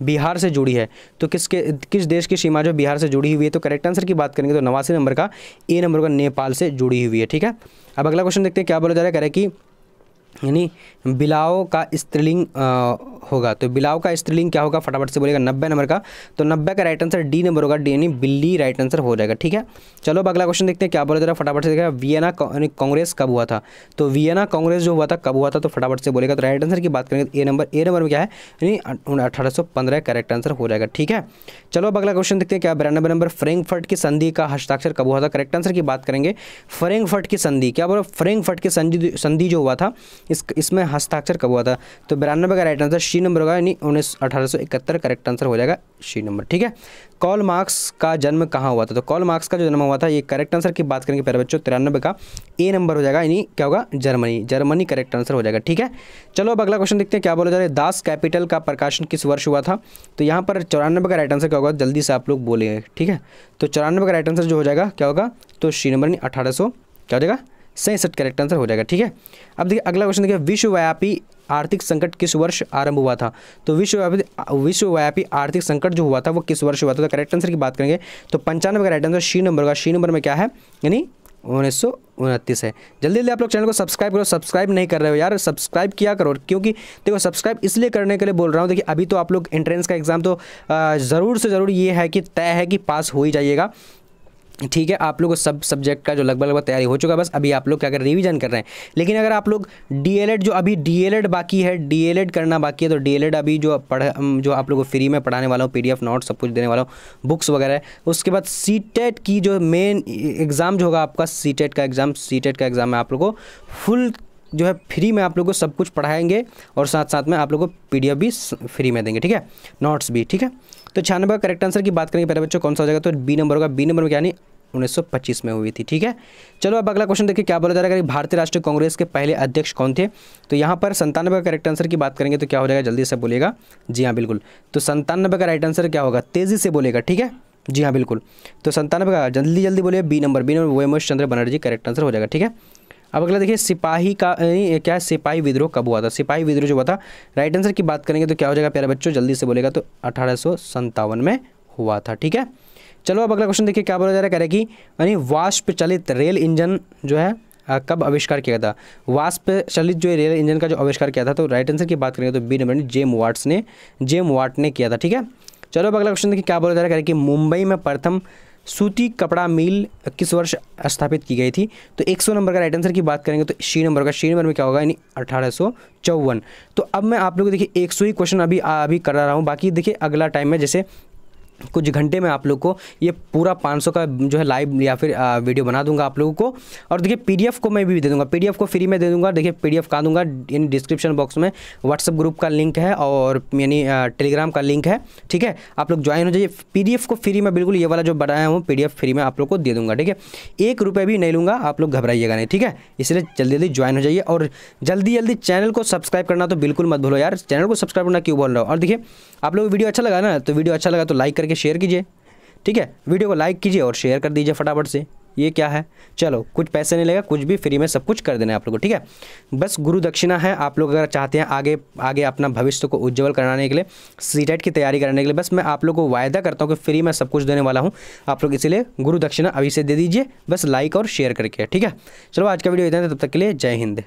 बिहार से जुड़ी है तो किसके किस देश की सीमा जो बिहार से जुड़ी हुई है तो करेक्ट आंसर की बात करेंगे तो नवासी नंबर का ए नंबर का नेपाल से जुड़ी हुई है ठीक है अब अगला क्वेश्चन देखते हैं क्या बोला जा रहा है करें कि यानी बिलाओ का स्त्रीलिंग होगा तो बिलाओ का स्त्रीलिंग क्या होगा फटाफट से बोलेगा नब्बे नंबर का तो नब्बे का राइट आंसर डी नंबर होगा डी यानी बिल्ली राइट आंसर हो जाएगा ठीक है चलो अब अगला क्वेश्चन देखते हैं क्या बोला जरा फटाफट से देखा वियना कांग्रेस कब हुआ था तो वियना कांग्रेस जो हुआ था कब हुआ था तो फटाफट से बोलेगा तो राइट आंसर की बात करेंगे ए नंबर ए नंबर में क्या है यानी अठारह का करेक्ट आंसर हो जाएगा ठीक है चलो अब अगला क्वेश्चन देखते हैं क्या बिरानबे नंबर फ्रेंकफर्ट की संधि का हस्ताक्षर कब हुआ था करेक्ट आंसर की बात करेंगे फ्रेंकफर्ट की संधि क्या बोलो फ्रेंकफर्ट की संधि संधि जो हुआ था इस इसमें हस्ताक्षर कब हुआ था तो बिरानबे का राइट आंसर सी नंबर होगा यानी उन्नीस अठारह सौ इकहत्तर करेक्ट आंसर हो जाएगा सी नंबर ठीक है कॉल मार्क्स का जन्म कहाँ हुआ था तो कॉल मार्क्स का जो जन्म हुआ था ये करेक्ट आंसर की बात करेंगे पहले बच्चों तिरानबे का ए नंबर हो जाएगा यानी क्या होगा जर्मनी जर्मनी करेक्ट आंसर हो जाएगा ठीक है चलो अब अगला क्वेश्चन देखते हैं क्या बोला जा रहा है दास कैपिटल का प्रकाशन किस वर्ष हुआ था तो यहाँ पर चौरानबे का राइट आंसर क्या होगा जल्दी से आप लोग बोलेंगे ठीक है तो चौरानबे का राइट आंसर जो हो जाएगा क्या होगा तो सी नंबर अठारह क्या हो जाएगा सैंसठ करेक्ट आंसर हो जाएगा ठीक है अब देखिए अगला क्वेश्चन देखिए विश्वव्यापी आर्थिक संकट किस वर्ष आरंभ हुआ था तो विश्वव्यापी विश्वव्यापी आर्थिक संकट जो हुआ था वो किस वर्ष हुआ था तो करेक्ट आंसर की बात करेंगे तो पंचानवे का राइट आंसर शी नंबर का शी नंबर में क्या है यानी उन्नीस सौ उनतीस है जल्दी जल्दी आप लोग चैनल को सब्सक्राइब करो सब्सक्राइब नहीं कर रहे हो यार सब्सक्राइब किया करो क्योंकि देखो सब्सक्राइब इसलिए करने के लिए बोल रहा हूँ देखिए अभी तो आप लोग एंट्रेंस का एग्ज़ाम तो ज़रूर से ज़रूर ये है कि तय है कि पास हो ही जाइएगा ठीक है आप लोग सब सब्जेक्ट का जो लगभग लगभग तैयारी हो चुका है बस अभी आप लोग क्या कर रिवीजन कर रहे हैं लेकिन अगर आप लोग डीएलएड जो अभी डीएलएड बाकी है डीएलएड करना बाकी है तो डीएलएड अभी जो पढ़ जो आप लोग को फ्री में पढ़ाने वाला हूँ पीडीएफ नोट सब कुछ देने वाला हूँ बुक्स वगैरह उसके बाद सी e की जो मेन एग्ज़ाम जो होगा आपका सी e का एग्ज़ाम सी e का एग्ज़ाम में आप लोग को फुल जो है फ्री में आप लोग को सब कुछ पढ़ाएंगे और साथ साथ में आप लोग को पी भी फ्री में देंगे ठीक है नोट्स भी ठीक है तो छियानवे का करेक्ट आंसर की बात करेंगे पहले बच्चों कौन सा हो जाएगा तो बी नंबर होगा बी नंबर में यानी 1925 में हुई थी ठीक है चलो अब अगला क्वेश्चन देखिए क्या बोला जा रहा है भारतीय राष्ट्रीय कांग्रेस के पहले अध्यक्ष कौन थे तो यहाँ पर संतानवे का करेक्ट आंसर की बात करेंगे तो क्या हो जाएगा जल्दी से बोलेगा जी हाँ बिल्कुल तो संतानवे का राइट आंसर क्या होगा तेज़ी से बोलेगा ठीक है जी हाँ बिल्कुल तो संतानवे का जल्दी जल्दी बोलिए बी नंबर बी नंबर वो चंद्र बनर्जी करेक्ट आंसर हो जाएगा ठीक है अब अगला देखिए सिपाही का क्या सिपाही विद्रोह कब हुआ था सिपाही विद्रोह जो हुआ था राइट आंसर की बात करेंगे तो क्या हो जाएगा प्यारे बच्चों जल्दी से बोलेगा तो अठारह में हुआ था ठीक है चलो अब अगला क्वेश्चन देखिए क्या बोला जा रहा है कह रहे कि यानी वाष्प चलित रेल इंजन जो है आ, कब आविष्कार किया था वाष्प चलित जो रेल इंजन का जो आविष्कार किया था तो राइट आंसर की बात करेंगे तो बी नंबर जेम वाट्स ने जेम वाट ने किया था ठीक है चलो अब अगला क्वेश्चन देखिए क्या बोला जा रहा है कह रहे कि मुंबई में प्रथम सूती कपड़ा मिल किस वर्ष स्थापित की गई थी तो 100 नंबर का राइट आंसर की बात करेंगे तो शी नंबर का शी नंबर में क्या होगा यानी अठारह तो अब मैं आप लोग को देखिए सौ ही क्वेश्चन अभी अभी करा रहा हूँ बाकी देखिए अगला टाइम में जैसे कुछ घंटे में आप लोग को ये पूरा 500 का जो है लाइव या फिर आ, वीडियो बना दूंगा आप लोगों को और देखिए पीडीएफ को मैं भी दे दूंगा पीडीएफ को फ्री में दे दूंगा देखिए पीडीएफ का दूंगा यानी डिस्क्रिप्शन बॉक्स में व्हाट्सअप ग्रुप का लिंक है और यानी टेलीग्राम का लिंक है ठीक है आप लोग ज्वाइन हो जाइए पी को फ्री में बिल्कुल ये वाला जो बनाया हूँ पी फ्री में आप लोग को दे दूँगा ठीक है एक रुपये भी नहीं लूँगा आप लोग घबराइएगा नहीं ठीक है इसलिए जल्दी जल्दी ज्वाइन हो जाइए और जल्दी जल्दी चैनल को सब्सक्राइब करना तो बिल्कुल मत भूलो यार चैनल को सब्सक्राइब करना क्यों बोल रहा हूँ और देखिए आप लोग वीडियो अच्छा लगा ना तो वीडियो अच्छा लगा तो लाइक करके शेयर कीजिए ठीक है वीडियो को लाइक कीजिए और शेयर कर दीजिए फटाफट से ये क्या है चलो कुछ पैसे नहीं लगेगा कुछ भी फ्री में सब कुछ कर देना है आप लोग को ठीक है बस गुरु दक्षिणा है आप लोग अगर चाहते हैं आगे आगे अपना भविष्य को उज्जवल कराने के लिए सीटेट e की तैयारी कराने के लिए बस मैं आप लोग को वायदा करता हूँ कि फ्री में सब कुछ देने वाला हूँ आप लोग इसीलिए गुरु दक्षिणा अभी से दे दीजिए बस लाइक और शेयर करके ठीक है चलो आज का वीडियो इतना तब तक के लिए जय हिंद